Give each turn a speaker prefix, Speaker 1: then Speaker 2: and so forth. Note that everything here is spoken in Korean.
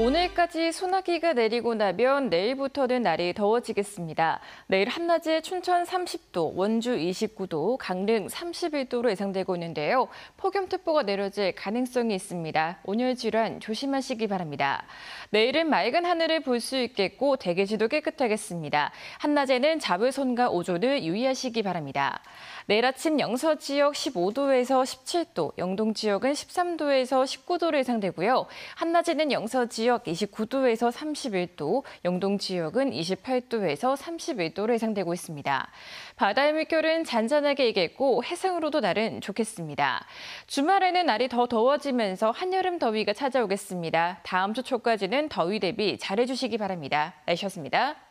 Speaker 1: 오늘까지 소나기가 내리고 나면 내일부터는 날이 더워지겠습니다. 내일 한낮에 춘천 30도, 원주 29도, 강릉 31도로 예상되고 있는데요. 폭염특보가 내려질 가능성이 있습니다. 온열 질환 조심하시기 바랍니다. 내일은 맑은 하늘을 볼 수 있겠고 대기지도 깨끗하겠습니다. 한낮에는 잡을 손과 오조를 유의하시기 바랍니다. 내일 아침 영서 지역 15도에서 17도, 영동 지역은 13도에서 19도로 예상되고요. 한낮에는 영서 지역 지역 29도에서 31도, 영동 지역은 28도에서 31도로 예상되고 있습니다. 바다의 물결은 잔잔하게 이겠고 해상으로도 날은 좋겠습니다. 주말에는 날이 더 더워지면서 한여름 더위가 찾아오겠습니다. 다음 주 초까지는 더위 대비 잘해주시기 바랍니다. 날씨였습니다.